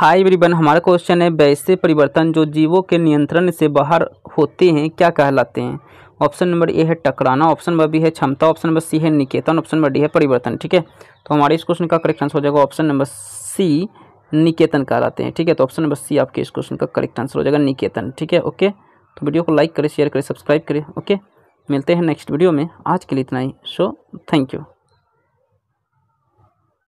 high everyone हमारा question है वैसे परिवर्तन जो जीवों के नियंत्रण से बाहर होते हैं क्या कहलाते हैं ऑप्शन नंबर ए है टकराना ऑप्शन नंबर बी है क्षमता ऑप्शन नंबर सी है निकेतन ऑप्शन नंबर डी है परिवर्तन ठीक है तो हमारे इस क्वेश्चन का करेक्ट आंसर हो जाएगा ऑप्शन नंबर सी निकेतन कहलाते हैं ठीक है तो ऑप्शन नंबर सी आपके इस क्वेश्चन का करेक्ट आंसर हो जाएगा निकेतन ठीक है ओके तो वीडियो को लाइक करें शेयर करें सब्सक्राइब करें ओके मिलते हैं नेक्स्ट वीडियो में आज के लिए इतना ही सो थैंक यू